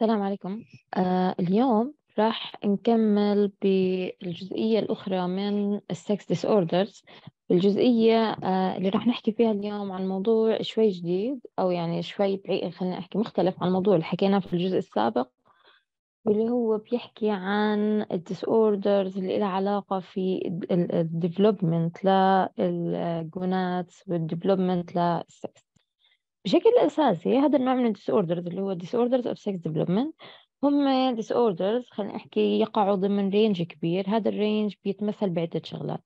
السلام عليكم آه اليوم راح نكمل بالجزئية الأخرى من السكس ديس أوردرز الجزئية آه اللي راح نحكي فيها اليوم عن موضوع شوي جديد أو يعني شوي بعيد خلينا أحكي مختلف عن الموضوع اللي حكيناه في الجزء السابق واللي هو بيحكي عن الديس أوردرز اللي لها علاقة في الديفلوبمنت للجونات والديفلوبمنت للسكس بشكل أساسي هذا النوع من الديس اوردرز اللي هو ديس اوردرز اوف سكس ديفلوبمنت هم ديس اوردرز خلينا نحكي يقعوا ضمن رينج كبير هذا الرينج بيتمثل بعدة شغلات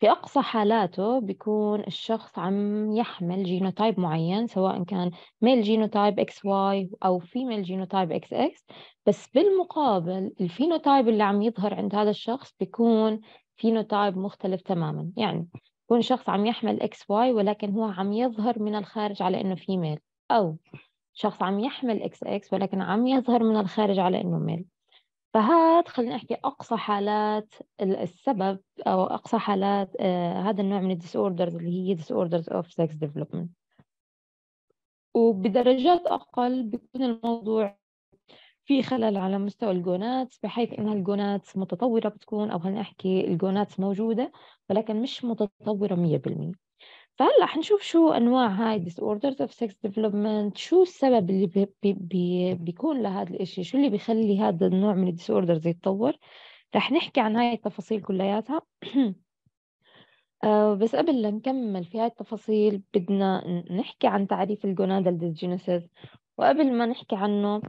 في أقصى حالاته بيكون الشخص عم يحمل جينوتايب معين سواء كان ميل جينوتايب اكس واي أو فيميل جينوتايب اكس اكس بس بالمقابل الفينوتايب اللي عم يظهر عند هذا الشخص بيكون فينوتايب مختلف تماما يعني يكون شخص عم يحمل اكس واي ولكن هو عم يظهر من الخارج على انه في ميل او شخص عم يحمل اكس اكس ولكن عم يظهر من الخارج على انه ميل فهاد خلينا نحكي اقصى حالات السبب او اقصى حالات آه، هذا النوع من الديس اوردرز اللي هي ديس اوردرز اوف سكس ديفلوبمنت وبدرجات اقل بيكون الموضوع في خلل على مستوى الجونات بحيث انها الجونات متطوره بتكون او خلينا نحكي الجونات موجوده ولكن مش متطوره 100% فهلا حنشوف شو انواع هاي disorders of sex development شو السبب اللي بي بي بيكون لهذا الشيء شو اللي بيخلي هذا النوع من الديسوردرز يتطور رح نحكي عن هاي التفاصيل كلياتها آه، بس قبل لا نكمل في هاي التفاصيل بدنا نحكي عن تعريف الجونادال ديسجينيسيس وقبل ما نحكي عنه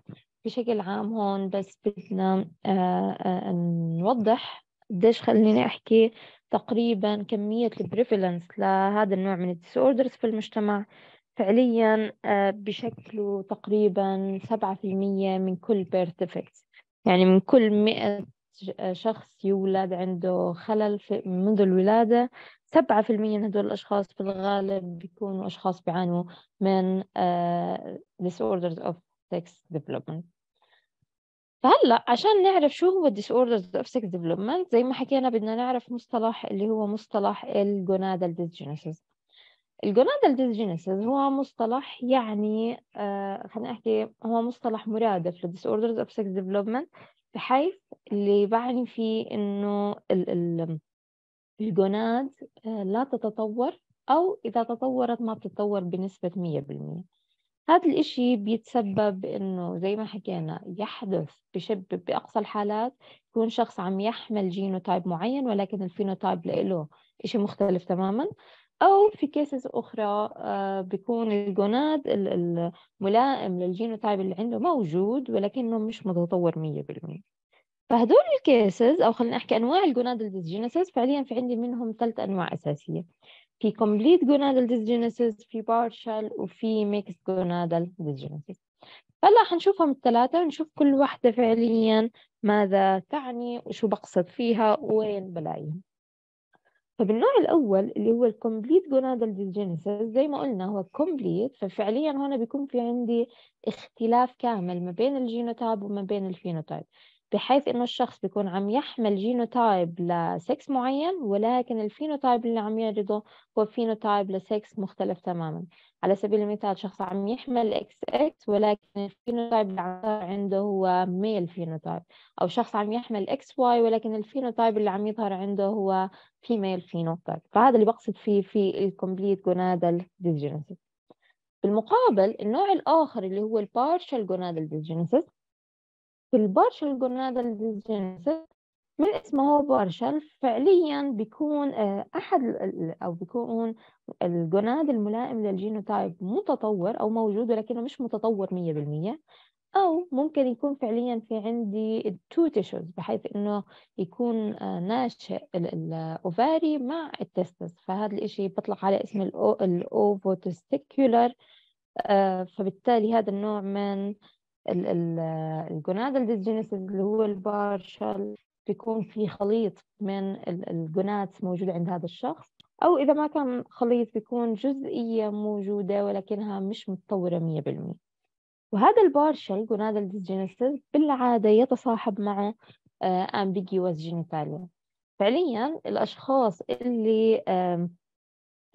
بشكل عام هون بس بدنا آه، آه، نوضح قديش خليني أحكي تقريبا كمية البريفلنس لهذا النوع من الديسوردرز في المجتمع فعليا آه، بشكله تقريبا سبعة في المية من كل بيرث ديفكتس يعني من كل مئة شخص يولد عنده خلل منذ الولادة سبعة في المية من هدول الأشخاص في الغالب بيكونوا أشخاص بيعانوا من disorders of sex development فهلا عشان نعرف شو هو disorders of sex development زي ما حكينا بدنا نعرف مصطلح اللي هو مصطلح الجونادال ديزجينيسيس الجونادال ديزجينيسيس هو مصطلح يعني آه خلينا احكي هو مصطلح مرادف disorders of sex development بحيث اللي بعني فيه انه الجوناد آه، لا تتطور او اذا تطورت ما بتتطور بنسبة 100% هذا الإشي بيتسبب إنه زي ما حكينا يحدث بشب بأقصى الحالات يكون شخص عم يحمل جينوتايب معين ولكن الفينوتايب لإله إشي مختلف تماما أو في كيسز أخرى آه، بيكون الجوناد الملائم للجينوتايب اللي عنده موجود ولكنه مش متطور مية بالمية فهدول الكيسز او خلينا نحكي انواع الجوناد ديسجينيسيس فعليا في عندي منهم ثلاث انواع اساسيه في complete gonadal dysgenesis في partial وفي mixed gonadal dysgenesis هلا حنشوفهم الثلاثة ونشوف كل واحدة فعليا ماذا تعني وشو بقصد فيها وين بلاقيها فبالنوع الأول اللي هو الكومبليت جونادال dysgenesis زي ما قلنا هو كومبليت ففعليا هنا بيكون في عندي اختلاف كامل ما بين الجينوتايب وما بين الفينوتايب بحيث إنه الشخص بيكون عم يحمل جينوتايب لسكس معين ولكن الفينوتايب اللي عم يعرضه هو فينوتايب لسكس مختلف تماما على سبيل المثال شخص عم يحمل اكس اكس ولكن الفينوتايب اللي عم يظهر عنده هو ميل فينوتايب أو شخص عم يحمل اكس واي ولكن الفينوتايب اللي عم يظهر عنده هو فيميل فينوتايب فهذا اللي بقصد فيه في الكومبليت جونادال ديجينيسيس بالمقابل النوع الآخر اللي هو البارشل جونادال ديجينيسيس في البارشل جونادال ديجنسيس من اسمه هو بارشل فعليا بيكون آه، احد او بيكون الجوناد الملائم للجينوتايب متطور او موجود ولكنه مش متطور 100% او ممكن يكون فعليا في عندي تو تيشوز بحيث انه يكون آه، ناشئ الاوفاري مع التستس فهذا الاشي بيطلق عليه اسم الاوفوتستيكولر آه، فبالتالي هذا النوع من الجونادل ديزجينيسيس اللي هو البارشال بيكون في خليط من الجونات موجودة عند هذا الشخص أو إذا ما كان خليط بيكون جزئية موجودة ولكنها مش متطورة 100% وهذا البارشل جونادل ديزجينيسيس بالعادة يتصاحب مع أمبيجيوس آه، جينيتاليا فعليا الأشخاص اللي آه،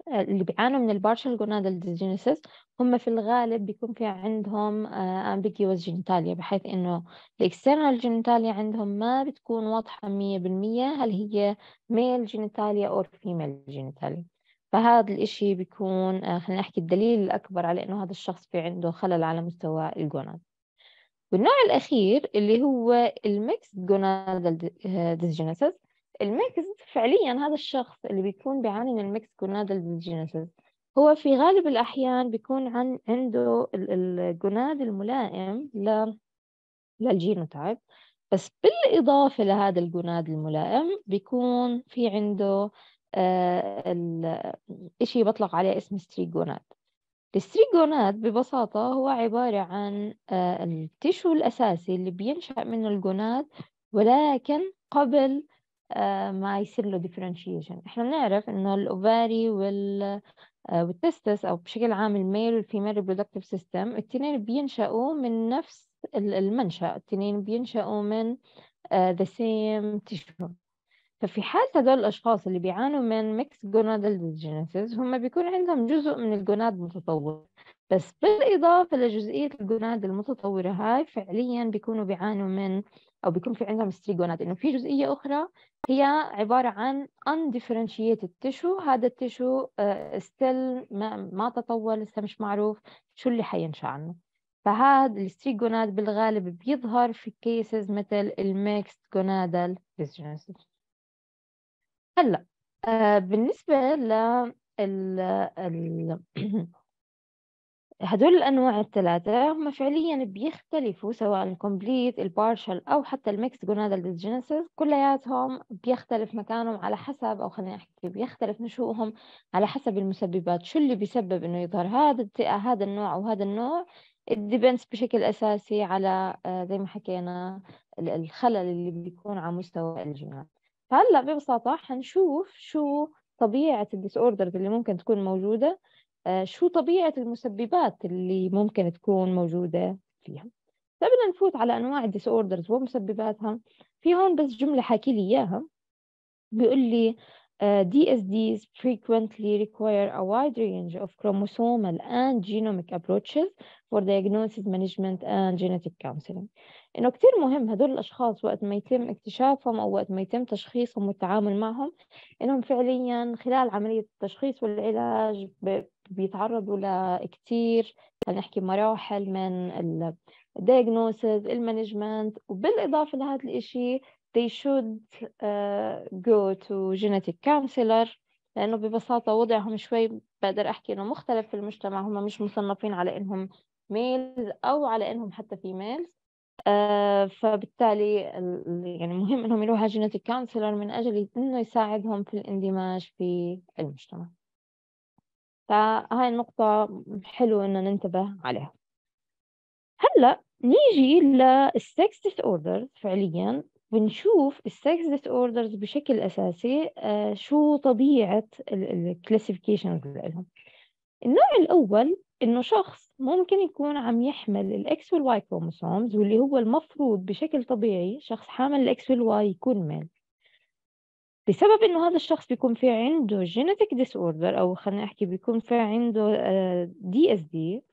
اللي بيعانوا من البارشل جونادل ديزجينيسيس هم في الغالب بيكون في عندهم آه، ambiguous genitalia بحيث إنه external جينيتاليا عندهم ما بتكون واضحة 100% هل هي male genitalia أو female genitalia فهذا الإشي بيكون آه، خلينا نحكي الدليل الأكبر على إنه هذا الشخص في عنده خلل على مستوى الجوناد والنوع الأخير اللي هو الميكس جونادال ديسجينيسيس الميكس فعليا هذا الشخص اللي بيكون بيعاني من الميكس جونادال ديسجينيسيس هو في غالب الأحيان بيكون عن عنده الجناد الملائم للجينوتايب بس بالإضافة لهذا الجناد الملائم بيكون في عنده آه الشيء بطلق عليه اسم ستريجونات الستريجونات ببساطة هو عبارة عن آه، التشو الأساسي اللي بينشأ منه الجوناد ولكن قبل آه، ما يصير له ديفرنشيشن احنا بنعرف انه الاوفاري وال والتستس آه، أو بشكل عام الميل والفيميل ريبرودكتيف سيستم التنين بينشأوا من نفس المنشأ التنين بينشأوا من آه، the same tissue ففي حال هدول الأشخاص اللي بيعانوا من ميكس جونادال ديجينيسيس هم بيكون عندهم جزء من الجوناد متطور بس بالإضافة لجزئية الجوناد المتطورة هاي فعليا بيكونوا بيعانوا من او بيكون في عندهم ستريجونات انه في جزئيه اخرى هي عباره عن undifferentiated tissue هذا التشو ستيل آه، ما, تطور لسه مش معروف شو اللي حينشا عنه فهذا الستريجونات بالغالب بيظهر في كيسز مثل الميكست جونادال ديسجنسي هلا آه، بالنسبه ل هدول الأنواع الثلاثة هم فعليا بيختلفوا سواء الكومبليت البارشل أو حتى الميكس جونادال ديسجينيسيس كلياتهم بيختلف مكانهم على حسب أو خلينا أحكي بيختلف نشوئهم على حسب المسببات شو اللي بيسبب إنه يظهر هذا هذا النوع وهذا النوع الديبنس بشكل أساسي على آه، زي ما حكينا الخلل اللي بيكون على مستوى الجينات فهلا ببساطة حنشوف شو طبيعة الديس اللي ممكن تكون موجودة آه، شو طبيعة المسببات اللي ممكن تكون موجودة فيها قبل طيب، نفوت على أنواع disorders ومسبباتها في هون بس جملة حاكي لي إياها بيقول لي آه، DSDs frequently require a wide range of chromosomal and genomic approaches for diagnosis, management and genetic counseling. إنه كتير مهم هدول الأشخاص وقت ما يتم اكتشافهم أو وقت ما يتم تشخيصهم والتعامل معهم إنهم فعليا خلال عملية التشخيص والعلاج بيتعرضوا لكتير خلينا نحكي مراحل من الدياجنوسيس المانجمنت وبالإضافة لهذا الإشي they should uh, go to genetic counselor لأنه ببساطة وضعهم شوي بقدر أحكي إنه مختلف في المجتمع هم مش مصنفين على إنهم ميلز أو على إنهم حتى فيميلز آه uh، فبالتالي يعني مهم انهم يروحوا جينيتيك كونسلر من اجل انه يساعدهم في الاندماج في المجتمع فهاي النقطة حلو إنه ننتبه عليها هلأ نيجي للسكس ديس اوردرز فعليا بنشوف السكس ديس اوردرز بشكل أساسي آه، شو طبيعة الكلاسيفيكيشنز لهم النوع الأول إنه شخص ممكن يكون عم يحمل الإكس والواي كروموسومز واللي هو المفروض بشكل طبيعي شخص حامل الإكس والواي يكون ميل بسبب انه هذا الشخص بيكون في عنده جينيتك ديس اوردر او خلينا احكي بيكون في عنده دي اس دي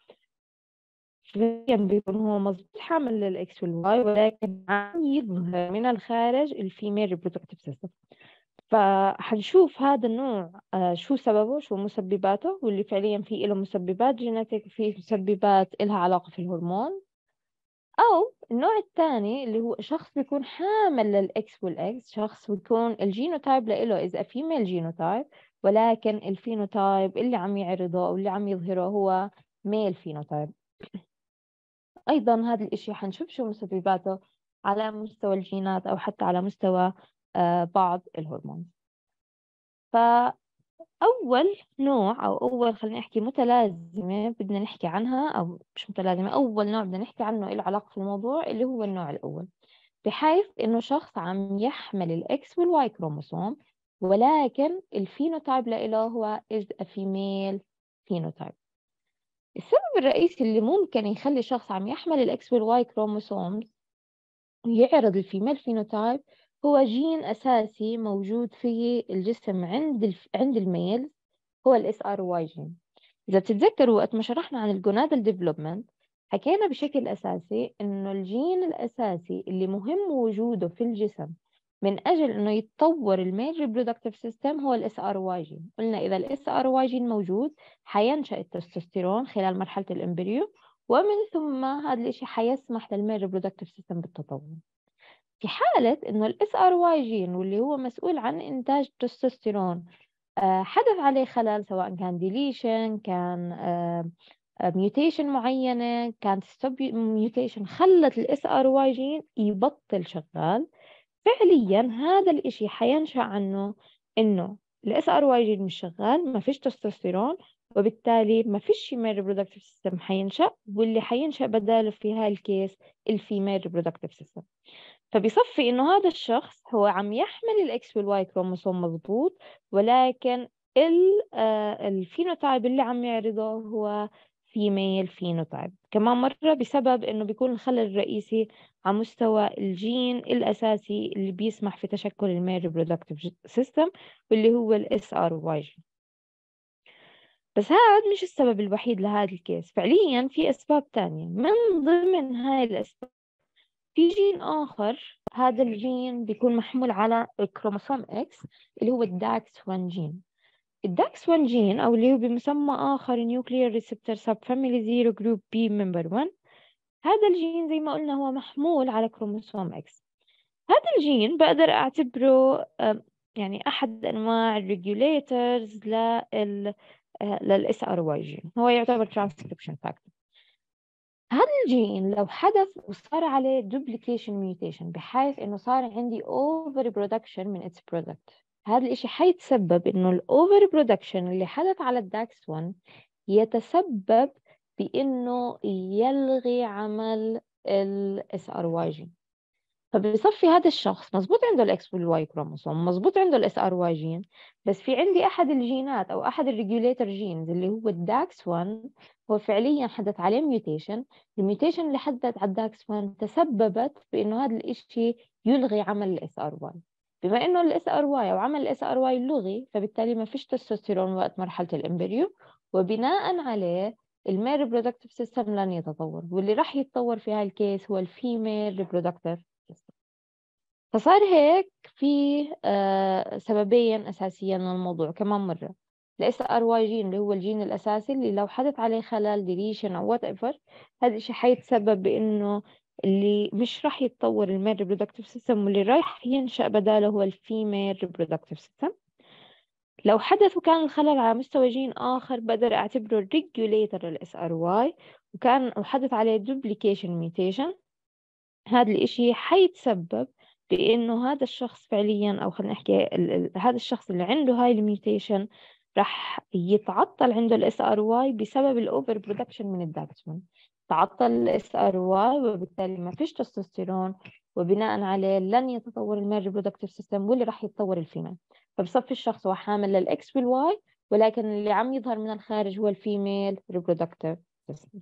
فعليا بيكون هو مظبوط حامل للاكس والواي ولكن عم يظهر من الخارج الفيميل ريبرودكتيف سيستم فحنشوف هذا النوع آه، شو سببه شو مسبباته واللي فعليا في له مسببات جينيتك في مسببات لها علاقة في الهرمون أو النوع الثاني اللي هو شخص بيكون حامل للإكس والإكس شخص بيكون الجينوتايب لإله إذا فيميل جينوتايب ولكن الفينوتايب اللي عم يعرضه أو اللي عم يظهره هو ميل فينوتايب أيضا هذا الإشي حنشوف شو مسبباته على مستوى الجينات أو حتى على مستوى آه، بعض الهرمونز ف أول نوع أو أول خليني أحكي متلازمة بدنا نحكي عنها أو مش متلازمة أول نوع بدنا نحكي عنه له علاقة في الموضوع اللي هو النوع الأول بحيث إنه شخص عم يحمل الإكس والواي كروموسوم ولكن الفينوتايب لإله هو إز أفيميل فينوتايب السبب الرئيسي اللي ممكن يخلي شخص عم يحمل الإكس والواي كروموسوم يعرض الفيميل فينوتايب هو جين أساسي موجود في الجسم عند عند الميل هو الاس ار واي جين إذا بتتذكروا وقت ما شرحنا عن الجونادال ديفلوبمنت حكينا بشكل أساسي إنه الجين الأساسي اللي مهم وجوده في الجسم من أجل إنه يتطور الميل ريبرودكتيف سيستم هو الاس ار واي جين قلنا إذا الاس ار واي جين موجود حينشأ التستوستيرون خلال مرحلة الإمبريو ومن ثم هذا الإشي حيسمح للميل ريبرودكتيف سيستم بالتطور في حالة إنه الاس ار واي جين واللي هو مسؤول عن إنتاج التستوستيرون آه، حدث عليه خلل سواء كان ديليشن كان ميوتيشن آه، آه، معينة كانت ستوب ميوتيشن خلت الاس ار واي جين يبطل شغال فعليا هذا الإشي حينشأ عنه إنه الاس ار واي جين مش شغال ما فيش تستوستيرون وبالتالي ما فيش ميل ريبرودكتيف سيستم حينشأ واللي حينشأ بداله في هالكيس الفيميل ريبرودكتيف سيستم فبيصفي إنه هذا الشخص هو عم يحمل الإكس والواي كروموسوم مضبوط ولكن الفينوتايب آه، اللي عم يعرضه هو فيميل فينوتايب كمان مرة بسبب إنه بيكون الخلل الرئيسي على مستوى الجين الأساسي اللي بيسمح في تشكل الميل ريبرودكتيف سيستم واللي هو الاس ار واي جين بس هذا مش السبب الوحيد لهذا الكيس فعليا في أسباب تانية من ضمن هاي الأسباب في جين آخر هذا الجين بيكون محمول على الكروموسوم X اللي هو الداكس 1 جين الداكس 1 جين أو اللي هو بمسمى آخر نيوكليير ريسبتر سب فاميلي 0 جروب بي ممبر 1 هذا الجين زي ما قلنا هو محمول على كروموسوم X هذا الجين بقدر أعتبره يعني أحد أنواع الريجوليترز لل للاس ار واي جين هو يعتبر ترانسكريبشن فاكتور هذا الجين لو حدث وصار عليه دوبليكيشن ميوتيشن بحيث انه صار عندي اوفر برودكشن من اتس برودكت هذا الشيء حيتسبب انه الاوفر برودكشن اللي حدث على الداكس 1 يتسبب بانه يلغي عمل الاس ار واي جين فبصفّي هذا الشخص مضبوط عنده الاكس والواي كروموسوم، مضبوط عنده الاس ار واي جين بس في عندي أحد الجينات أو أحد الريجوليتر جينز اللي هو الداكس 1 هو فعليًا حدث عليه ميوتيشن الميوتيشن اللي حدث علي الداكس الDAX1 تسبّبت بإنه هذا الشيء يلغي عمل الSRY، بما إنه الاس ار واي بما انه الاس ار واي او عمل الاس ار واي لُغي فبالتالي ما فيش تستوستيرون وقت مرحلة الإمبريو، وبناءً عليه الميل ريبرودكتيف سيستم لن يتطوّر، واللي راح يتطوّر في هاي هو الفيميل ريبرودكتيف فصار هيك في آه، سببين أساسيين للموضوع كمان مرة الاس ار واي جين اللي هو الجين الأساسي اللي لو حدث عليه خلل ديليشن أو وات ايفر هذا الشيء حيتسبب بإنه اللي مش راح يتطور الميل ريبرودكتيف سيستم واللي رايح ينشأ بداله هو الفيميل ريبرودكتيف سيستم لو حدث وكان الخلل على مستوى جين آخر بقدر أعتبره ريجوليتر للاس ار واي وكان وحدث عليه دوبليكيشن ميوتيشن هذا الإشي حيتسبب بانه هذا الشخص فعليا او خلينا نحكي هذا الشخص اللي عنده هاي الميوتيشن راح يتعطل عنده الاس ار واي بسبب الاوفر برودكشن من الدابتمن تعطل الاس ار واي وبالتالي ما فيش تستوستيرون وبناء عليه لن يتطور الميل ريبرودكتيف سيستم واللي راح يتطور الفيميل فبصفي الشخص هو حامل للاكس والواي ولكن اللي عم يظهر من الخارج هو الفيميل ريبرودكتيف سيستم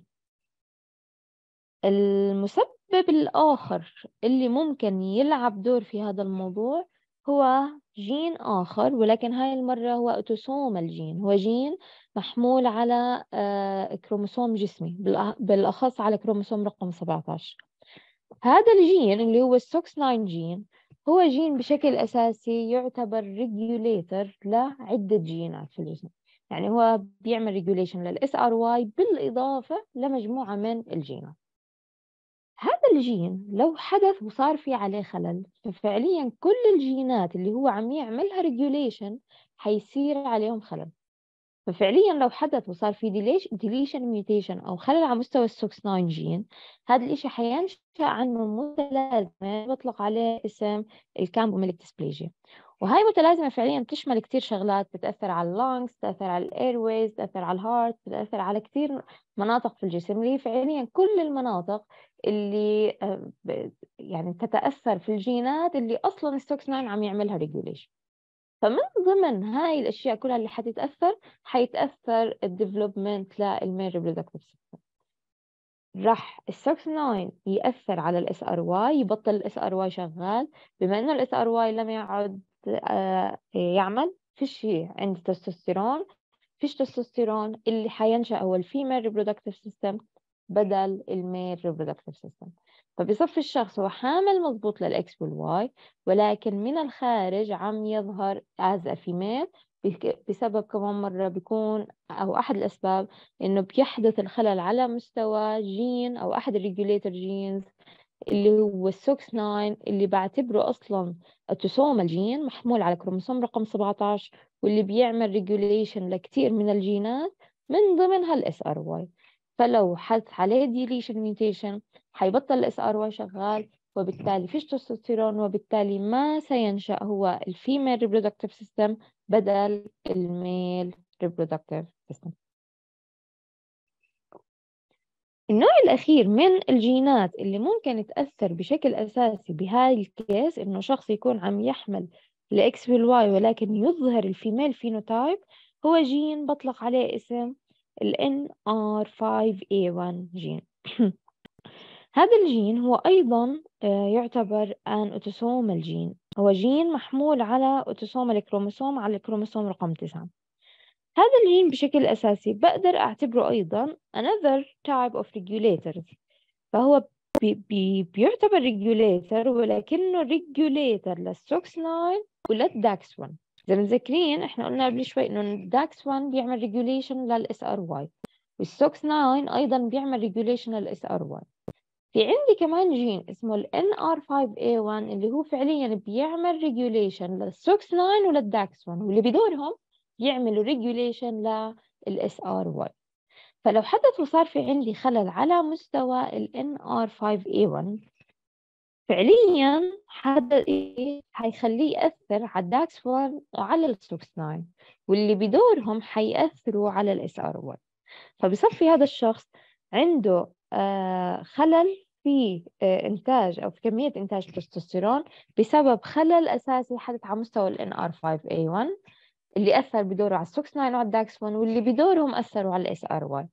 المسبب الآخر اللي ممكن يلعب دور في هذا الموضوع هو جين آخر ولكن هاي المرة هو أوتوسوم الجين هو جين محمول على آه، كروموسوم جسمي بالأخص على كروموسوم رقم 17 هذا الجين اللي هو السوكس 9 جين هو جين بشكل أساسي يعتبر ريجوليتر لعدة جينات في الجسم يعني هو بيعمل ريجوليشن للاس ار واي بالاضافه لمجموعه من الجينات هذا الجين لو حدث وصار في عليه خلل ففعليا كل الجينات اللي هو عم يعملها ريجوليشن حيصير عليهم خلل ففعليا لو حدث وصار في ديليشن ميوتيشن او خلل على مستوى السوكس 9 جين هذا الشيء حينشا عنه متلازمه بطلق عليه اسم الكامبوميلك ديسبليجيا وهي متلازمه فعليا بتشمل كثير شغلات بتاثر على اللانجز بتاثر على الايرويز بتاثر على الهارت بتاثر على كثير مناطق في الجسم اللي فعليا كل المناطق اللي آه، يعني تتاثر في الجينات اللي اصلا السوكس 9 عم يعملها ريجوليشن فمن ضمن هاي الاشياء كلها اللي حتتاثر حيتاثر الديفلوبمنت للمين ريبرودكتيف سيستم راح السوكس 9 ياثر على الاس ار واي يبطل الاس ار واي شغال بما انه الاس ار واي لم يعد آه، يعمل في شيء عند تستوستيرون فيش تستوستيرون اللي حينشا هو الفيميل ريبرودكتيف سيستم بدل الميل ريبرودكتيف سيستم فبصف الشخص هو حامل مضبوط للإكس والواي ولكن من الخارج عم يظهر از ا فيميل بسبب كمان مرة بيكون أو أحد الأسباب إنه بيحدث الخلل على مستوى جين أو أحد الريجوليتر جينز اللي هو السوكس 9 اللي بعتبره أصلا التوسوم الجين محمول على كروموسوم رقم 17 واللي بيعمل ريجوليشن لكتير من الجينات من ضمنها الاس ار واي فلو حث عليه ديليشن ميوتيشن حيبطل الاس ار واي شغال وبالتالي فيش تستوستيرون وبالتالي ما سينشأ هو الفيميل ريبرودكتيف سيستم بدل الميل ريبرودكتيف سيستم النوع الأخير من الجينات اللي ممكن تأثر بشكل أساسي بهاي الكيس إنه شخص يكون عم يحمل الإكس والواي ولكن يظهر الفيميل فينوتايب هو جين بطلق عليه اسم ال NR5A1 جين هذا الجين هو أيضا آه، يعتبر أن أوتوسوم الجين هو جين محمول على أوتوسوم الكروموسوم على الكروموسوم رقم 9 هذا الجين بشكل أساسي بقدر أعتبره أيضا another type of regulators فهو بي بي بيعتبر regulator ولكنه regulator للسوكس 9 وللداكس 1 اذا متذكرين احنا قلنا قبل شوي انه الداكس 1 بيعمل ريجوليشن للاس ار واي والسوكس 9 ايضا بيعمل ريجوليشن للاس ار واي في عندي كمان جين اسمه ال NR5A1 اللي هو فعليا بيعمل ريجوليشن للسوكس 9 وللداكس 1 واللي بدورهم يعملوا ريجوليشن للاس ار واي فلو حدث وصار في عندي خلل على مستوى ال NR5A1 فعليا هذا حيخليه يأثر على الداكس 1 وعلى السوكس 9 واللي بدورهم حيأثروا على الاس ار 1 فبصفي هذا الشخص عنده آه، خلل في آه، انتاج او في كميه انتاج التستوستيرون بسبب خلل اساسي حدث على مستوى ال ار 5 اي 1 اللي اثر بدوره على السوكس 9 وعلى الداكس 1 واللي بدورهم اثروا على الاس ار 1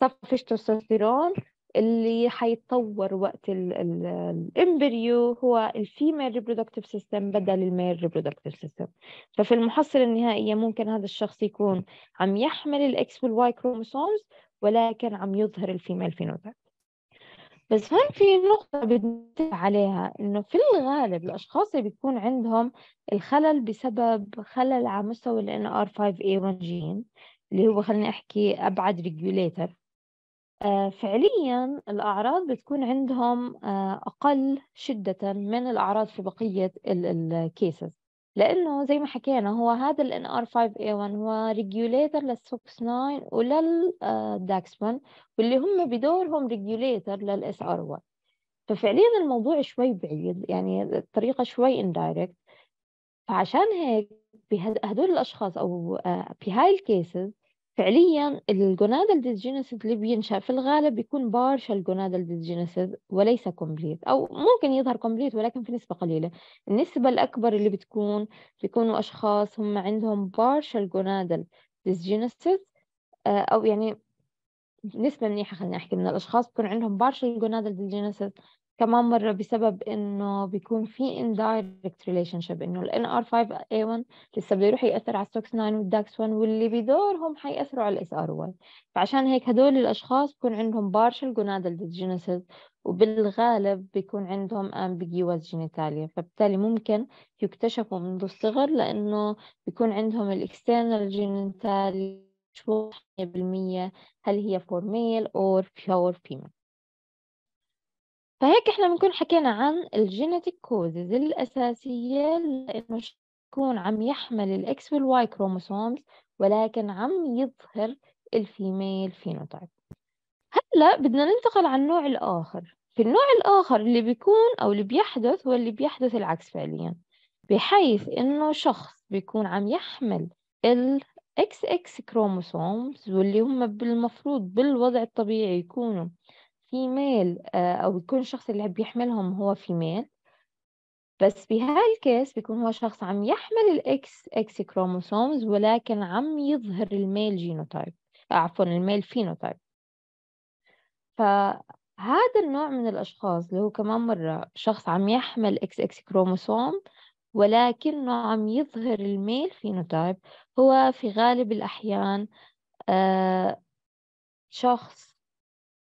صفش تستوستيرون اللي حيتطور وقت الامبريو هو الفيميل ريبرودكتيف سيستم بدل الميل ريبرودكتيف سيستم ففي المحصلة النهائية ممكن هذا الشخص يكون عم يحمل الاكس والواي كروموسومز ولكن عم يظهر الفيميل فينوتايب بس هون في نقطة بدي عليها إنه في الغالب الأشخاص اللي بيكون عندهم الخلل بسبب خلل على مستوى ال NR5A1 جين اللي هو خليني أحكي أبعد ريجوليتر آه، فعليا الأعراض بتكون عندهم آه، أقل شدة من الأعراض في بقية الكيسز لأنه زي ما حكينا هو هذا ال NR5A1 هو ريجوليتر للسوكس 9 وللداكس واللي هم بدورهم ريجوليتر للإس ار 1 ففعليا الموضوع شوي بعيد يعني الطريقة شوي اندايركت فعشان هيك بهدول الأشخاص أو آه، في هاي الكيسز فعليا الجونادال ديسجينيسيس اللي بينشأ في الغالب بيكون بارشل جونادال ديسجينيسيس وليس كومبليت أو ممكن يظهر كومبليت ولكن في نسبة قليلة النسبة الأكبر اللي بتكون بيكونوا أشخاص هم عندهم بارشل جونادال ديسجينيسيس آه، أو يعني نسبة منيحة خلينا أحكي من الأشخاص بيكون عندهم بارشل جونادال ديسجينيسيس كمان مرة بسبب إنه بيكون في indirect relationship إنه ال NR5A1 لسه بده يروح يأثر على stox 9 dax 1 واللي بدورهم حيأثروا على ال SR1 فعشان هيك هدول الأشخاص بكون عندهم partial gonadal dysgenesis وبالغالب بيكون عندهم ambiguous genitalia فبالتالي ممكن يكتشفوا منذ الصغر لأنه بيكون عندهم external genitalia 100% هل هي for male or pure female فهيك احنا بنكون حكينا عن الجينيتيك كوزز الأساسية لأنه مش يكون عم يحمل الإكس والواي كروموسومز ولكن عم يظهر الفيميل فينوتايب هلا بدنا ننتقل على النوع الآخر في النوع الآخر اللي بيكون أو اللي بيحدث هو اللي بيحدث العكس فعليا بحيث إنه شخص بيكون عم يحمل ال XX كروموسومز واللي هم بالمفروض بالوضع الطبيعي يكونوا فيميل آه، او يكون الشخص اللي بيحملهم هو فيميل بس بهالكيس بيكون هو شخص عم يحمل الاكس اكس كروموسومز ولكن عم يظهر الميل جينوتايب آه، عفوا الميل فينوتايب فهذا النوع من الاشخاص اللي هو كمان مره شخص عم يحمل اكس اكس كروموسوم ولكنه عم يظهر الميل فينوتايب هو في غالب الاحيان آه، شخص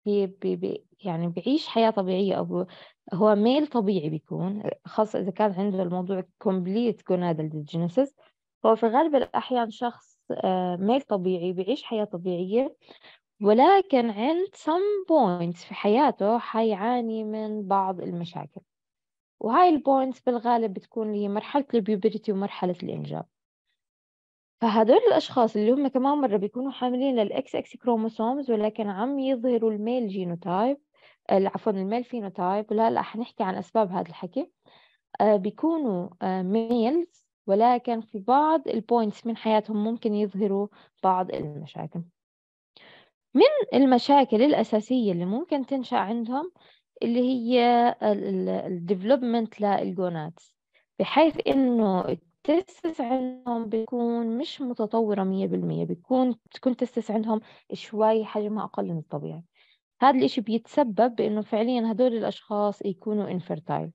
بي بي يعني بعيش حياة طبيعية أو هو ميل طبيعي بيكون خاصة إذا كان عنده الموضوع كومبليت جونادل ديجينيسيس هو في غالب الأحيان شخص آه، ميل طبيعي بيعيش حياة طبيعية ولكن عند some points في حياته حيعاني من بعض المشاكل وهاي البوينتس بالغالب بتكون هي مرحلة البيوبرتي ومرحلة الإنجاب فهدول الأشخاص اللي هم كمان مرة بيكونوا حاملين للإكس إكس كروموسومز ولكن عم يظهروا الميل جينوتايب عفوا الميل فينوتايب وهلا حنحكي عن أسباب هذا الحكي آه، بيكونوا آه، ميلز ولكن في بعض البوينتس من حياتهم ممكن يظهروا بعض المشاكل من المشاكل الأساسية اللي ممكن تنشأ عندهم اللي هي الديفلوبمنت للجوناتس بحيث إنه التستس عندهم بيكون مش متطورة مية بالمية بيكون تكون التستس عندهم شوي حجمها أقل من الطبيعي هذا الإشي بيتسبب بإنه فعليا هدول الأشخاص يكونوا infertile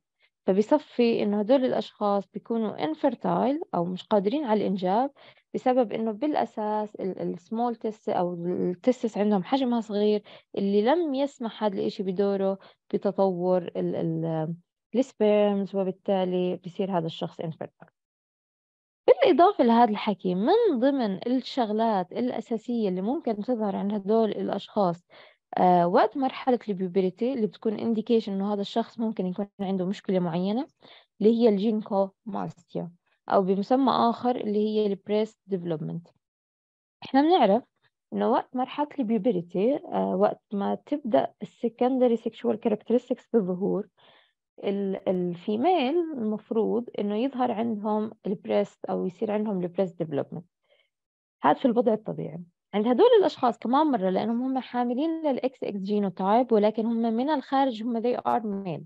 فبصفي إنه هدول الأشخاص بيكونوا infertile أو مش قادرين على الإنجاب بسبب إنه بالأساس السمول تست أو التستس عندهم حجمها صغير اللي لم يسمح هذا الإشي بدوره بتطور السبيرمز وبالتالي بصير هذا الشخص infertile بالإضافة لهذا الحكي من ضمن الشغلات الأساسية اللي ممكن تظهر عند هدول الأشخاص آه وقت مرحلة البيوبرتي اللي بتكون إنديكيشن إنه هذا الشخص ممكن يكون عنده مشكلة معينة اللي هي الجينكو ماستيا أو بمسمى آخر اللي هي البريس ديفلوبمنت إحنا بنعرف إنه وقت مرحلة البيوبرتي آه وقت ما تبدأ السكندري سيكشوال كاركترستكس بالظهور الفيميل المفروض انه يظهر عندهم البريست او يصير عندهم البريست ديفلوبمنت هذا في الوضع الطبيعي عند يعني هدول الاشخاص كمان مره لانهم هم حاملين للاكس اكس جينوتايب ولكن هم من الخارج هم they are males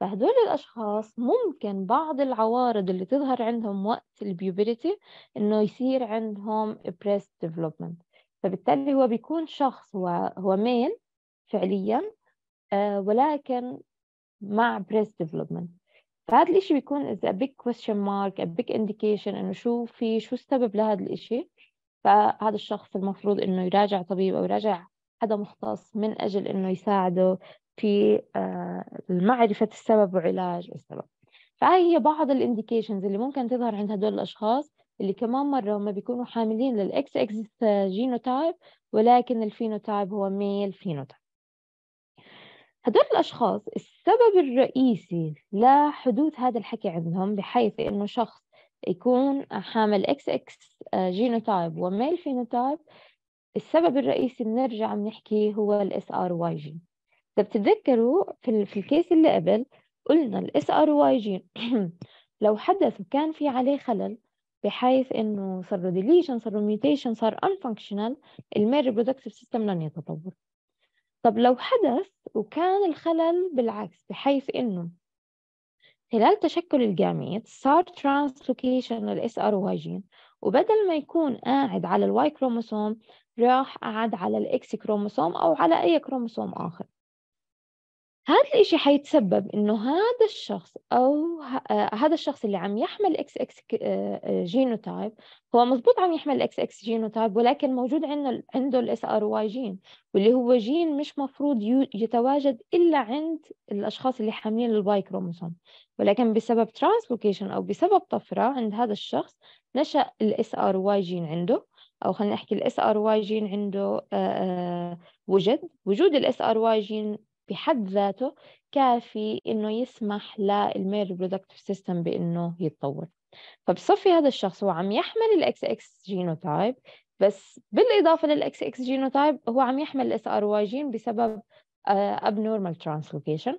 فهدول الاشخاص ممكن بعض العوارض اللي تظهر عندهم وقت البيوبيريتي انه يصير عندهم بريست ديفلوبمنت فبالتالي هو بيكون شخص هو هو ميل فعليا آه، ولكن مع بريست ديفلوبمنت فهذا الإشي بيكون is a big question mark a big indication إنه شو في شو السبب لهذا الإشي فهذا الشخص المفروض إنه يراجع طبيب أو يراجع حدا مختص من أجل إنه يساعده في آه، معرفة السبب وعلاج السبب فهي هي بعض الانديكيشنز اللي ممكن تظهر عند هدول الأشخاص اللي كمان مرة هم بيكونوا حاملين للإكس إكس جينوتايب ولكن الفينوتايب هو ميل فينوتايب هدول الأشخاص السبب الرئيسي لحدوث هذا الحكي عندهم بحيث إنه شخص يكون حامل اكس اكس آه، جينوتايب وميل فينوتايب السبب الرئيسي بنرجع بنحكي هو الاس ار واي جين اذا بتتذكروا في, في الكيس اللي قبل قلنا الاس ار واي جين لو حدث وكان في عليه خلل بحيث انه صار له ديليشن صار له ميوتيشن صار ان فانكشنال الميل ريبرودكتيف سيستم لن يتطور طب لو حدث وكان الخلل بالعكس بحيث إنه خلال تشكل الجاميت صار ترانسلوكيشن الاس ار واي جين وبدل ما يكون قاعد على الواي كروموسوم راح قعد على الاكس كروموسوم او على اي كروموسوم اخر هذا الإشي حيتسبب إنه هذا الشخص أو آه، هذا الشخص اللي عم يحمل اكس اكس آه، آه، جينوتايب هو مضبوط عم يحمل اكس اكس جينوتايب ولكن موجود عنده عنده الاس ار واي جين واللي هو جين مش مفروض يتواجد إلا عند الأشخاص اللي حاملين الواي كروموسوم ولكن بسبب ترانسلوكيشن أو بسبب طفرة عند هذا الشخص نشأ الاس ار واي جين عنده او خلينا نحكي الاس ار واي جين عنده وجد وجود الاس ار واي جين في حد ذاته كافي إنه يسمح للميل برودكتيف سيستم بإنه يتطور فبصفي هذا الشخص هو عم يحمل الاكس اكس جينوتايب بس بالإضافة للاكس اكس جينوتايب هو عم يحمل الاس ار واي جين بسبب اب نورمال ترانسلوكيشن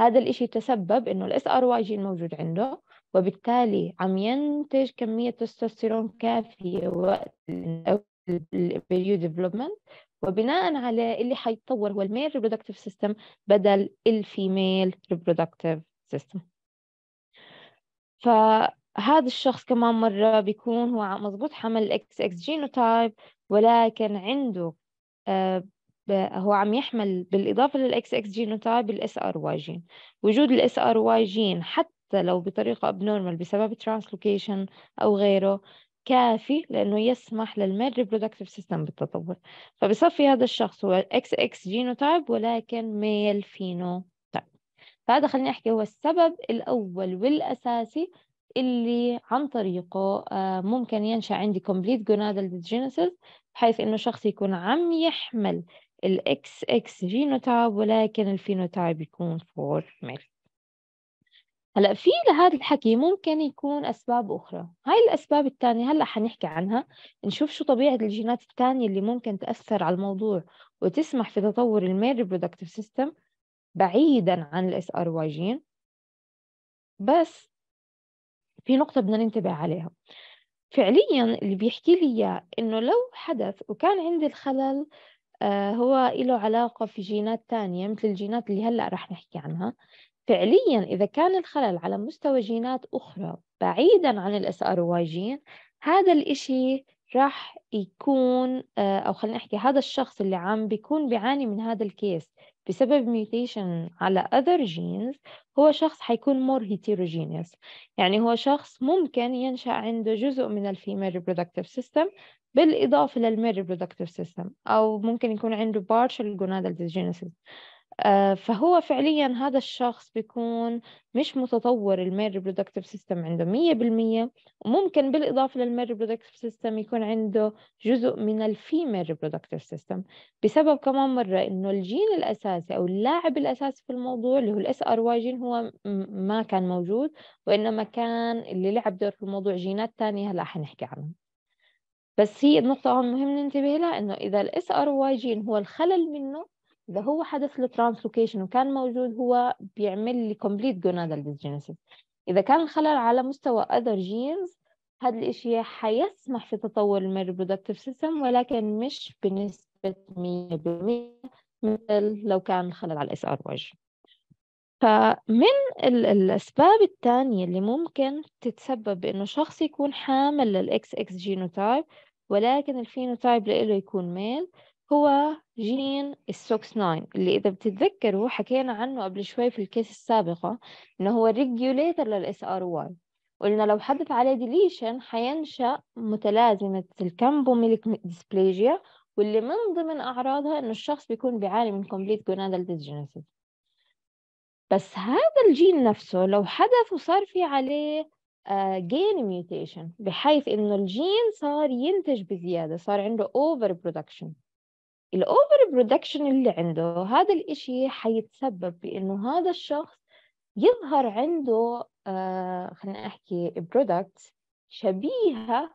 هذا الإشي تسبب إنه الاس ار واي جين موجود عنده وبالتالي عم ينتج كمية تستوستيرون كافية وقت البريو ديفلوبمنت وبناء على اللي حيتطور هو الميل ريبرودكتيف سيستم بدل الفيميل ريبرودكتيف سيستم فهذا الشخص كمان مرة بيكون هو مضبوط حمل الاكس اكس جينوتايب ولكن عنده آه، هو عم يحمل بالإضافة للإكس إكس جينوتايب الإس آر واي جين وجود الإس آر واي جين حتى لو بطريقة أبنورمال بسبب ترانسلوكيشن أو غيره كافي لأنه يسمح للميل ريبرودكتيف سيستم بالتطور فبصفي هذا الشخص هو اكس اكس جينوتايب ولكن ميل تايب فهذا خليني أحكي هو السبب الأول والأساسي اللي عن طريقه آه، ممكن ينشأ عندي complete gonadal ديجينيسيس بحيث إنه شخص يكون عم يحمل الاكس اكس جينوتايب ولكن الفينوتايب يكون فور ميل هلا في لهذا الحكي ممكن يكون اسباب اخرى هاي الاسباب الثانيه هلا حنحكي عنها نشوف شو طبيعه الجينات الثانيه اللي ممكن تاثر على الموضوع وتسمح في تطور الميل ريبرودكتيف سيستم بعيدا عن الاس ار واي جين بس في نقطه بدنا ننتبه عليها فعليا اللي بيحكي لي اياه انه لو حدث وكان عندي الخلل آه، هو له علاقة في جينات ثانيه مثل الجينات اللي هلأ رح نحكي عنها فعليا إذا كان الخلل على مستوى جينات أخرى بعيدا عن الاس ار واي جين هذا الإشي راح يكون آه، أو خلينا نحكي هذا الشخص اللي عم بيكون بيعاني من هذا الكيس بسبب ميوتيشن على other genes هو شخص حيكون more heterogeneous يعني هو شخص ممكن ينشأ عنده جزء من الفيميل reproductive system بالإضافة للميل reproductive system أو ممكن يكون عنده partial gonadal dysgenesis آه، فهو فعليا هذا الشخص بيكون مش متطور الميل ريبرودكتيف سيستم عنده مية بالمية وممكن بالإضافة للميل ريبرودكتيف سيستم يكون عنده جزء من الفيميل ريبرودكتيف سيستم بسبب كمان مرة إنه الجين الأساسي أو اللاعب الأساسي في الموضوع اللي هو الاس ار واي جين هو ما كان موجود وإنما كان اللي لعب دور في الموضوع جينات تانية هلا حنحكي عنها بس هي النقطة هون مهم ننتبه لها إنه إذا الاس ار واي جين هو الخلل منه إذا هو حدث له ترانسلوكيشن وكان موجود هو بيعمل لي كومبليت جونادال ديسجينيسيس إذا كان الخلل على مستوى أذر جينز هذا الإشي حيسمح في تطور من الريبرودكتيف سيستم ولكن مش بنسبة 100% مثل لو كان الخلل على الاس ار واج فمن الأسباب الثانية اللي ممكن تتسبب بأنه شخص يكون حامل للإكس إكس جينوتايب ولكن الفينوتايب لإله يكون ميل هو جين السوكس 9 اللي إذا بتتذكروا حكينا عنه قبل شوي في الكيس السابقة إنه هو ريجوليتر للإس ار واي قلنا لو حدث عليه ديليشن حينشأ متلازمة الكامبوميلك ديسبليجيا واللي من ضمن أعراضها إنه الشخص بيكون بيعاني من كومبليت جونادال ديسجينيسيس بس هذا الجين نفسه لو حدث وصار في عليه جين آه، ميوتيشن بحيث إنه الجين صار ينتج بزيادة صار عنده أوفر برودكشن الأوفر برودكشن اللي عنده هذا الإشي حيتسبب بإنه هذا الشخص يظهر عنده آه خلينا أحكي برودكت شبيهة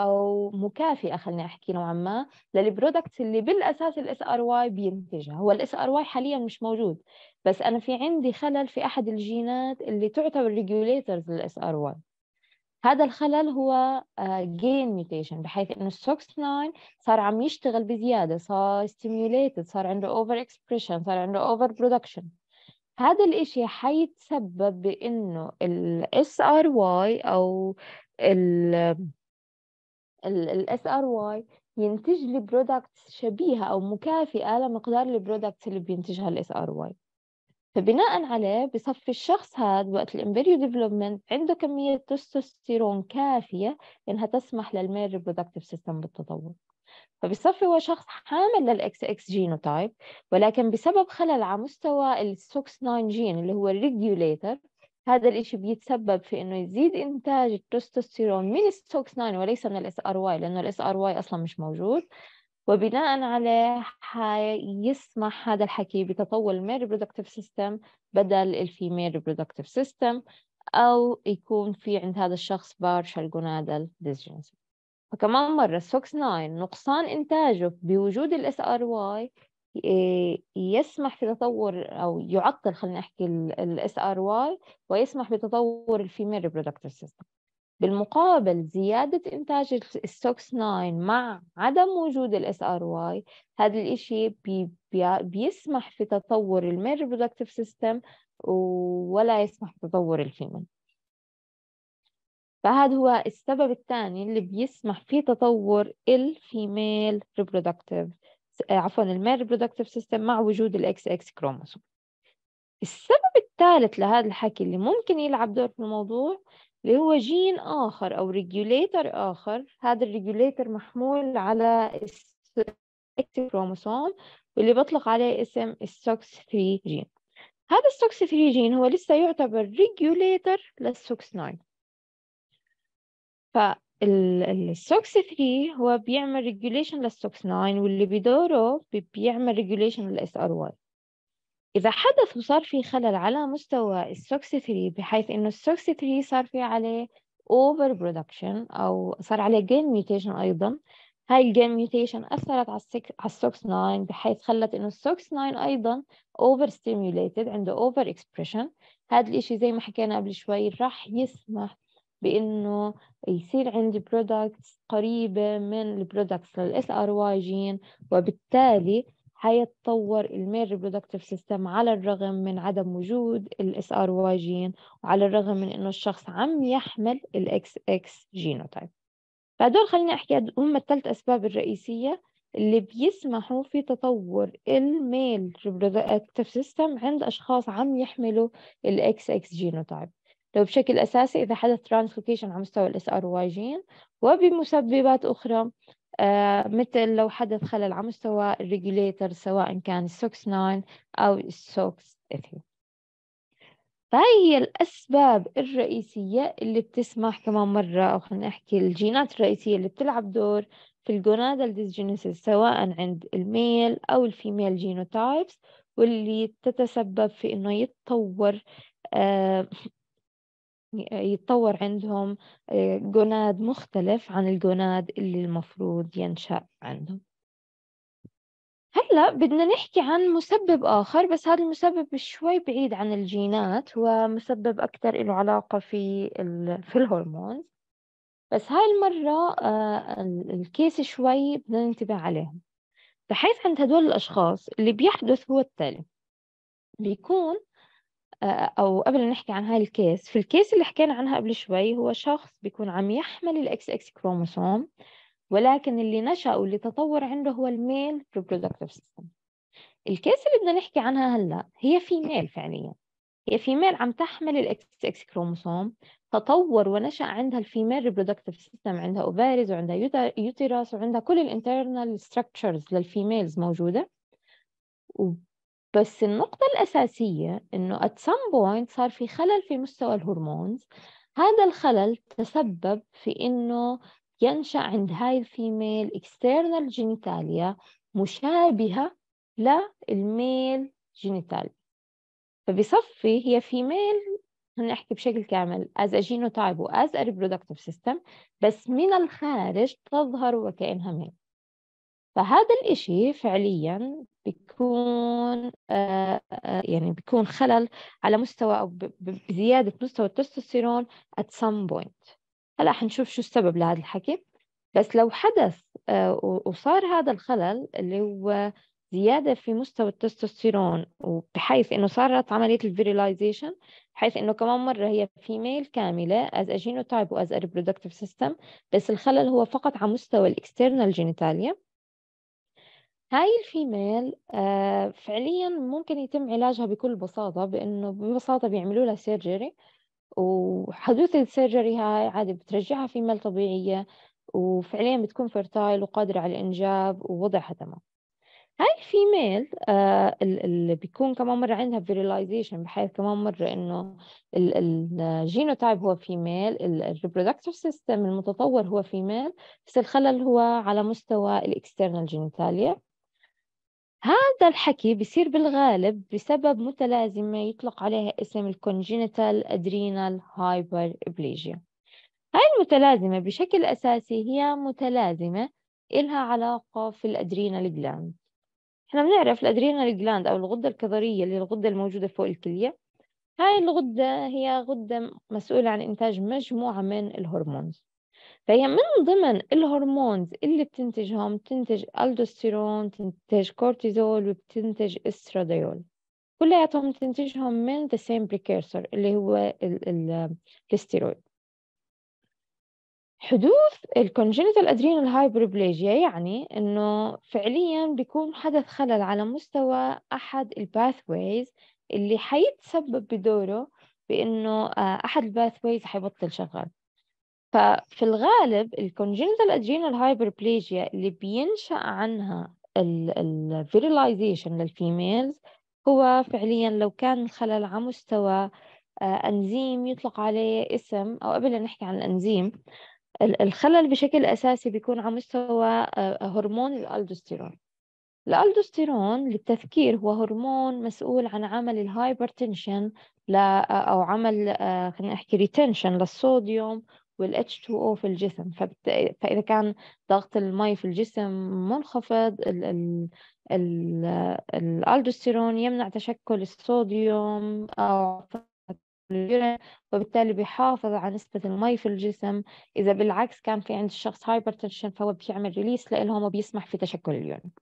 أو مكافئة خلينا أحكي نوعا ما للبرودكتس اللي بالأساس الاس ار واي بينتجها هو الاس ار واي حاليا مش موجود بس أنا في عندي خلل في أحد الجينات اللي تعتبر ريجوليترز للاس ار واي هذا الخلل هو جين آه، ميوتيشن بحيث انه السوكس 9 صار عم يشتغل بزياده صار ستيميوليتد صار عنده اوفر اكسبريشن صار عنده اوفر برودكشن هذا الاشي حيتسبب بانه الاس ار واي او الاس ار واي ينتج لي برودكتس شبيهه او مكافئه لمقدار البرودكتس اللي بينتجها الاس ار واي فبناء عليه بصفي الشخص هذا وقت الامبريو ديفلوبمنت عنده كمية تستوستيرون كافية إنها تسمح للميل ريبرودكتيف سيستم بالتطور فبصفي هو شخص حامل للإكس إكس جينوتايب ولكن بسبب خلل على مستوى السوكس 9 جين اللي هو الريجوليتر هذا الإشي بيتسبب في إنه يزيد إنتاج التستوستيرون من السوكس 9 وليس من الإس آر واي لأنه الإس آر واي أصلا مش موجود وبناء عليه حيسمح هذا الحكي بتطور الميل ريبرودكتيف سيستم بدل الفيميل ريبرودكتيف سيستم أو يكون في عند هذا الشخص بارشل جونادال ديزجنس فكمان مرة سوكس 9 نقصان إنتاجه بوجود الاس ار واي يسمح في تطور أو يعطل خلينا نحكي الاس ار واي ويسمح بتطور الفيميل ريبرودكتيف سيستم بالمقابل زيادة إنتاج الستوكس 9 مع عدم وجود الاس ار واي هذا الإشي بي بي بيسمح في تطور المير برودكتيف سيستم ولا يسمح بتطور الفيمن فهذا هو السبب الثاني اللي بيسمح في تطور الفيميل ريبرودكتيف آه، عفوا الميل ريبرودكتيف سيستم مع وجود الاكس اكس كروموسوم السبب الثالث لهذا الحكي اللي ممكن يلعب دور في الموضوع اللي هو جين آخر أو ريجوليتر آخر هذا الريجوليتر محمول على كروموسوم واللي بطلق عليه اسم السوكس 3 جين هذا السوكس 3 جين هو لسه يعتبر ريجوليتر للسوكس 9 فالسوكس 3 هو بيعمل ريجوليشن للسوكس 9 واللي بدوره بيعمل ريجوليشن للاس ار 1 إذا حدث وصار في خلل على مستوى السوكس 3 بحيث إنه السوكس 3 صار في عليه اوفر برودكشن أو صار عليه جين ميوتيشن أيضا هاي الجين ميوتيشن أثرت على السوكس 9 بحيث خلت إنه السوكس 9 أيضا اوفر ستيميوليتد عنده اوفر اكسبريشن هذا الإشي زي ما حكينا قبل شوي راح يسمح بإنه يصير عندي برودكتس قريبة من البرودكتس للإس ار واي جين وبالتالي هيتطور الميل ريبرودكتيف سيستم على الرغم من عدم وجود الاس ار واي جين وعلى الرغم من انه الشخص عم يحمل الاكس اكس جينوتايب فدول خليني احكي هم الثلاث اسباب الرئيسيه اللي بيسمحوا في تطور الميل ريبرودكتيف سيستم عند اشخاص عم يحملوا الاكس اكس جينوتايب لو بشكل اساسي اذا حدث ترانسلوكيشن على مستوى الاس ار واي جين وبمسببات اخرى آه، مثل لو حدث خلل على مستوى الريجوليتر سواء كان السوكس 9 أو السوكس 3 فهي الأسباب الرئيسية اللي بتسمح كمان مرة أو خلينا نحكي الجينات الرئيسية اللي بتلعب دور في الجونادال ديسجينيسيس سواء عند الميل أو الفيميل جينوتايبس واللي تتسبب في إنه يتطور آه، يتطور عندهم آه، جوناد مختلف عن الجوناد اللي المفروض ينشأ عندهم هلا بدنا نحكي عن مسبب آخر بس هذا المسبب شوي بعيد عن الجينات ومسبب أكثر له علاقة في في الهرمون بس هاي المرة آه، الكيس شوي بدنا ننتبه عليهم بحيث عند هدول الأشخاص اللي بيحدث هو التالي بيكون أو قبل نحكي عن هاي الكيس في الكيس اللي حكينا عنها قبل شوي هو شخص بيكون عم يحمل الإكس إكس كروموسوم ولكن اللي نشأ واللي تطور عنده هو الميل ريبرودكتيف سيستم الكيس اللي بدنا نحكي عنها هلا هي فيميل فعليا هي فيميل عم تحمل الاكس اكس كروموسوم تطور ونشا عندها الفيميل ريبرودكتيف سيستم عندها اوفاريز وعندها يوتيراس وعندها كل الانترنال ستراكشرز للفيميلز موجوده بس النقطة الأساسية إنه at some point صار في خلل في مستوى الهرمونز هذا الخلل تسبب في إنه ينشأ عند هاي الفيميل external جينيتاليا مشابهة للميل جينيتاليا فبصفي هي فيميل نحكي بشكل كامل as a genotype و as a reproductive system بس من الخارج تظهر وكأنها ميل فهذا الإشي فعليا بيكون آه، آه، يعني بيكون خلل على مستوى أو بزيادة مستوى التستوستيرون at some point هلا حنشوف شو السبب لهذا الحكي بس لو حدث آه، وصار هذا الخلل اللي هو زيادة في مستوى التستوستيرون وبحيث إنه صارت عملية الفيريلايزيشن بحيث إنه كمان مرة هي فيميل كاملة از اجينوتايب واز و as a بس الخلل هو فقط على مستوى الإكسترنال جينيتاليا هاي الفيميل آه، فعليا ممكن يتم علاجها بكل بساطة بأنه ببساطة بيعملوا لها سيرجري وحدوث السيرجري هاي عادي بترجعها فيميل طبيعية وفعليا بتكون فرتايل وقادرة على الإنجاب ووضعها تمام هاي الفيميل آه، اللي بيكون كمان مرة عندها فيريلايزيشن بحيث كمان مرة إنه الجينوتايب هو فيميل الريبرودكتيف سيستم المتطور هو فيميل بس الخلل هو على مستوى الإكسترنال جينيتاليا هذا الحكي بيصير بالغالب بسبب متلازمة يطلق عليها اسم الكونجينيتال أدرينال هايبر إبليجيا هاي المتلازمة بشكل أساسي هي متلازمة إلها علاقة في الأدرينال جلاند احنا بنعرف الأدرينال جلاند أو الغدة الكظرية اللي الغدة الموجودة فوق الكلية هاي الغدة هي غدة مسؤولة عن إنتاج مجموعة من الهرمونز فهي من ضمن الهرمونز اللي بتنتجهم بتنتج الدوستيرون بتنتج كورتيزول وبتنتج استراديول كلياتهم بتنتجهم من the same precursor اللي هو الستيرويد حدوث الكونجنتال ادرينال هايبربليجيا يعني انه فعليا بيكون حدث خلل على مستوى احد الباثويز اللي حيتسبب بدوره بانه آه، احد الباثويز حيبطل شغال ففي الغالب الكونجنتال ادرينال هايبربليجيا اللي بينشأ عنها الفيريلايزيشن للفيميلز هو فعليا لو كان الخلل على مستوى أنزيم آه، يطلق عليه اسم أو قبل أن نحكي عن الأنزيم الخلل بشكل أساسي بيكون على مستوى آه، هرمون الألدوستيرون الألدوستيرون للتذكير هو هرمون مسؤول عن عمل الهايبرتنشن آه، أو عمل خلينا أحكي ريتنشن للصوديوم وال H2O في الجسم فبت... فإذا كان ضغط المي في الجسم منخفض ال... ال... ال... الألدوستيرون يمنع تشكل الصوديوم أو وبالتالي بيحافظ على نسبة المي في الجسم إذا بالعكس كان في عند الشخص هايبرتنشن فهو بيعمل ريليس لإلهم وبيسمح في تشكل اليورين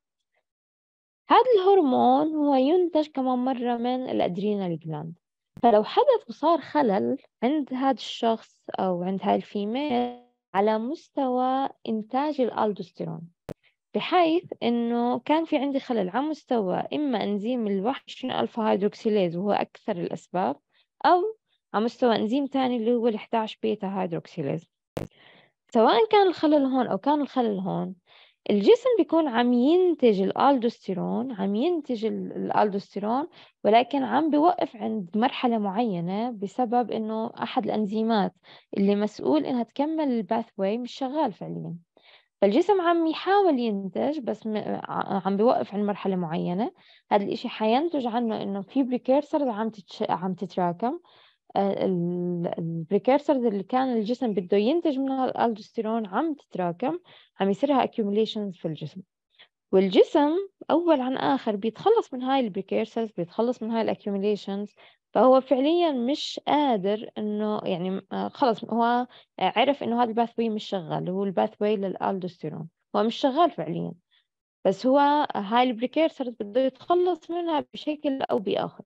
هذا الهرمون هو ينتج كمان مرة من الأدرينال جلاند فلو حدث وصار خلل عند هذا الشخص أو عند هاي الفيميل على مستوى إنتاج الألدوستيرون بحيث إنه كان في عندي خلل على مستوى إما إنزيم ال 21 ألفا هيدروكسيليز وهو أكثر الأسباب أو على مستوى إنزيم ثاني اللي هو ال 11 بيتا هيدروكسيليز سواء كان الخلل هون أو كان الخلل هون الجسم بيكون عم ينتج الالدوستيرون عم ينتج الالدوستيرون ولكن عم بوقف عند مرحله معينه بسبب انه احد الانزيمات اللي مسؤول انها تكمل الباث واي مش شغال فعليا فالجسم عم يحاول ينتج بس عم بوقف عند مرحله معينه هذا الشيء حينتج عنه انه في بريكيرسرز عم عم تتراكم البريكيرسرز اللي كان الجسم بده ينتج منها الالدوستيرون عم تتراكم عم يصيرها accumulations في الجسم والجسم أول عن آخر بيتخلص من هاي البريكيرسرز بيتخلص من هاي الاكيوميليشنز فهو فعليا مش قادر انه يعني خلص هو عرف انه هذا الباث واي مش شغال هو الباث واي للالدوستيرون هو مش شغال فعليا بس هو هاي البريكيرسرز بده يتخلص منها بشكل او باخر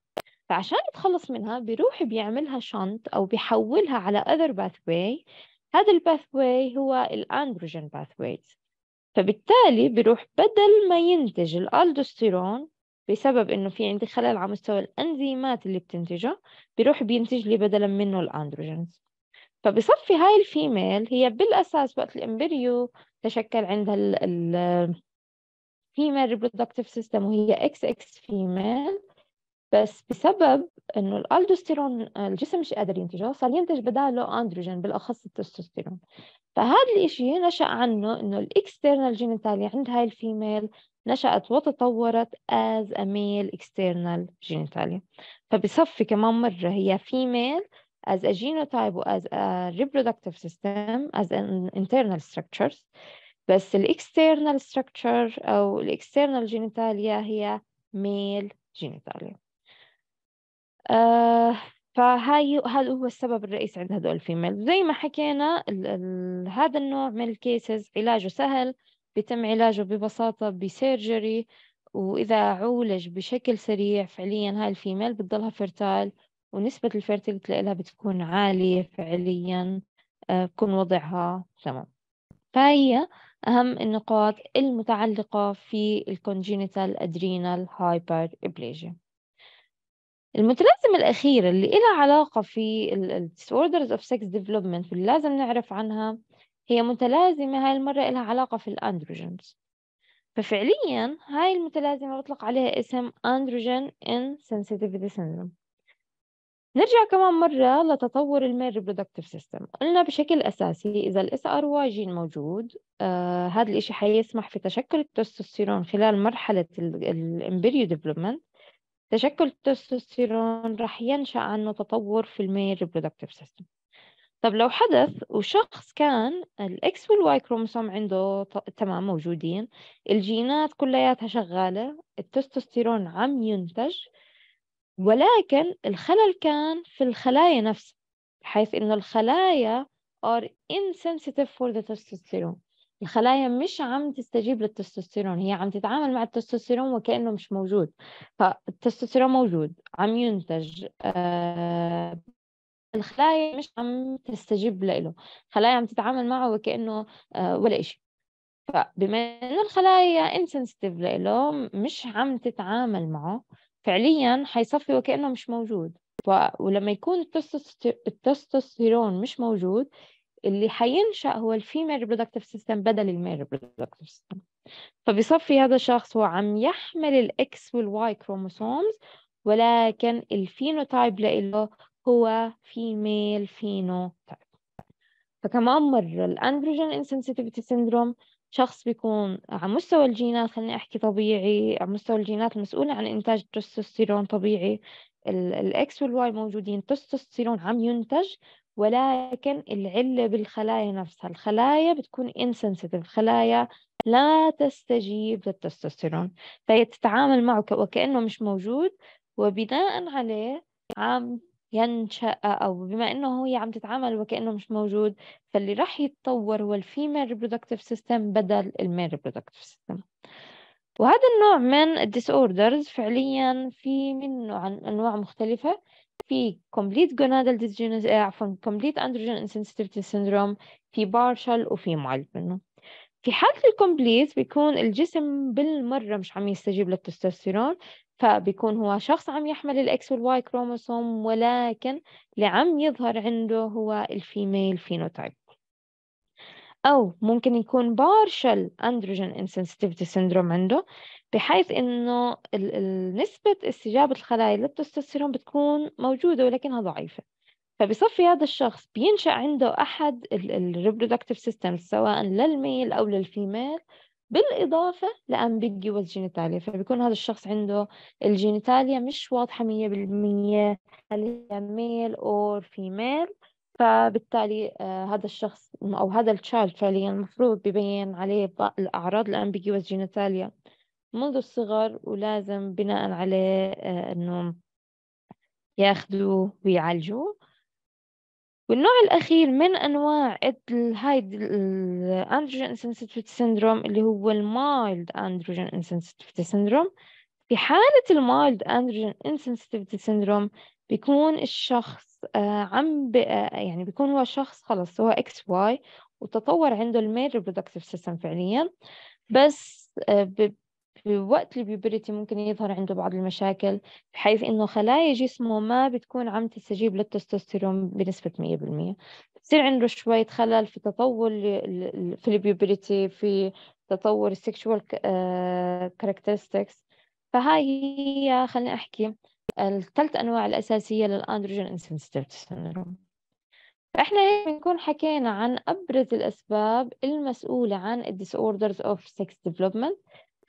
فعشان يتخلص منها بيروح بيعملها شنط أو بيحولها على other pathway هذا الباثواي هو الأندروجين باثويز فبالتالي بيروح بدل ما ينتج الألدوستيرون بسبب إنه في عندي خلل على مستوى الأنزيمات اللي بتنتجه بيروح بينتج لي بدلا منه الأندروجينز فبصفي هاي الفيميل هي بالأساس وقت الإمبريو تشكل عندها الفيميل ال female reproductive system وهي XX female بس بسبب انه الالدوستيرون الجسم مش قادر ينتجه صار ينتج بداله اندروجين بالاخص التستوستيرون فهذا الاشي نشا عنه انه الاكسترنال جينيتاليا عند هاي الفيميل نشأت وتطورت از a male external جينيتاليا فبصفي كمان مرة هي female as a genotype as a reproductive system as an internal structures بس ال external structure أو ال external genitalia هي male genitalia آه، فهاي هذا هو السبب الرئيسي عند هدول الفيميل زي ما حكينا الـ الـ هذا النوع من الكيسز علاجه سهل بيتم علاجه ببساطة بسيرجري وإذا عولج بشكل سريع فعليا هاي الفيميل بتضلها فرتال ونسبة الفيرتيلتي لها بتكون عالية فعليا آه، بكون وضعها تمام فهي أهم النقاط المتعلقة في الكونجينيتال أدرينال هايبر إبليجيا المتلازمة الأخيرة اللي إلها علاقة في ال disorders of sex development واللي لازم نعرف عنها هي متلازمة هاي المرة إلها علاقة في الأندروجينز ففعليا هاي المتلازمة بطلق عليها اسم androgen sensitivity syndrome نرجع كمان مرة لتطور الميل ريبرودكتيف سيستم قلنا بشكل أساسي إذا الاس ار جين موجود آه هذا الإشي حيسمح في تشكل التستوستيرون خلال مرحلة الامبريو ديفلوبمنت تشكل التستوستيرون راح ينشأ عنه تطور في الميل ريبرودكتيف سيستم طب لو حدث وشخص كان الاكس والواي كروموسوم عنده تمام موجودين الجينات كلياتها شغالة التستوستيرون عم ينتج ولكن الخلل كان في الخلايا نفسها بحيث انه الخلايا are insensitive for the testosterone الخلايا مش عم تستجيب للتستوستيرون هي عم تتعامل مع التستوستيرون وكأنه مش موجود فالتستوستيرون موجود عم ينتج آه الخلايا مش عم تستجيب له الخلايا عم تتعامل معه وكأنه آه ولا إشي فبما إنه الخلايا انسنسيتيف له مش عم تتعامل معه فعليا حيصفي وكأنه مش موجود ولما يكون التستوستيرون مش موجود اللي حينشا هو الفيميل ريبرودكتيف سيستم بدل الميل ريبرودكتيف سيستم فبيصفي هذا الشخص هو عم يحمل الاكس والواي كروموسومز ولكن الفينوتايب له هو فيميل فينوتايب فكمان مرة الأندروجين انسنسيتيفيتي سيندروم شخص بيكون على مستوى الجينات خليني أحكي طبيعي على مستوى الجينات المسؤولة عن إنتاج التستوستيرون طبيعي الإكس والواي موجودين تستوستيرون عم ينتج ولكن العلة بالخلايا نفسها الخلايا بتكون insensitive خلايا لا تستجيب للتستوستيرون فهي تتعامل معه وكأنه مش موجود وبناء عليه عم ينشأ أو بما إنه هي عم تتعامل وكأنه مش موجود فاللي راح يتطور هو الفيميل ريبرودكتيف سيستم بدل الميل ريبرودكتيف سيستم وهذا النوع من الديس اوردرز فعليا في منه عن انواع مختلفه في complete gonadal dysgenesis آه، عفوا complete androgen insensitivity syndrome في partial وفي mild منه في حالة الكومبليت بيكون الجسم بالمرة مش عم يستجيب للتستوستيرون فبيكون هو شخص عم يحمل الاكس والواي كروموسوم ولكن اللي عم يظهر عنده هو الفيميل فينوتايب أو ممكن يكون بارشل أندروجين انسنسيتيفيتي سيندروم عنده بحيث إنه نسبة استجابة الخلايا للتستوستيرون بتكون موجودة ولكنها ضعيفة فبصفي هذا الشخص بينشأ عنده أحد الريبرودكتيف سيستم سواء للميل أو للفيميل بالإضافة لأمبيجيوس جينيتاليا فبيكون هذا الشخص عنده الجينيتاليا مش واضحة 100% هل هي ميل أو فيميل فبالتالي آه، هذا الشخص أو هذا التشايلد فعليا المفروض ببين عليه الأعراض الأمبيجيوس جينيتاليا منذ الصغر ولازم بناء عليه آه، أنه ياخذوا ويعالجوا والنوع الأخير من أنواع هايد الأندروجين انسنسيتيفيتي سيندروم اللي هو المايلد أندروجين انسنسيتيفيتي سيندروم في حالة المايلد أندروجين انسنسيتيفيتي سيندروم بيكون الشخص آه، عم آه، يعني بيكون هو شخص خلص هو اكس واي وتطور عنده الميل ريبرودكتيف سيستم فعليا بس في وقت البيوبرتي ممكن يظهر عنده بعض المشاكل بحيث إنه خلايا جسمه ما بتكون عم تستجيب للتستوستيرون بنسبة 100% بصير عنده شوية خلل في تطور في البيبرتي في تطور السكشوال كاركترستكس آه، فهاي هي خليني أحكي الثلاث أنواع الأساسية للأندروجين انسنسيتيف سيندروم فإحنا هيك بنكون حكينا عن أبرز الأسباب المسؤولة عن الديس اوردرز اوف سكس ديفلوبمنت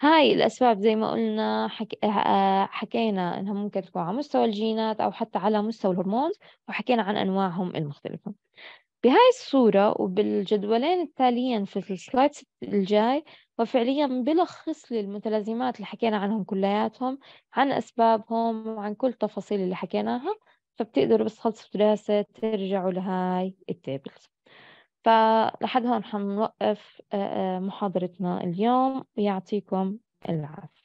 هاي الأسباب زي ما قلنا حكي... آه، آه، حكينا إنها ممكن تكون على مستوى الجينات أو حتى على مستوى الهرمون وحكينا عن أنواعهم المختلفة بهاي الصورة وبالجدولين التاليين في السلايدز الجاي وفعليا بلخص المتلازمات اللي حكينا عنهم كلياتهم عن أسبابهم وعن كل التفاصيل اللي حكيناها فبتقدروا بس خلصوا دراسة ترجعوا لهاي التابلز فلحد هون حنوقف آه، آه، محاضرتنا اليوم ويعطيكم العافية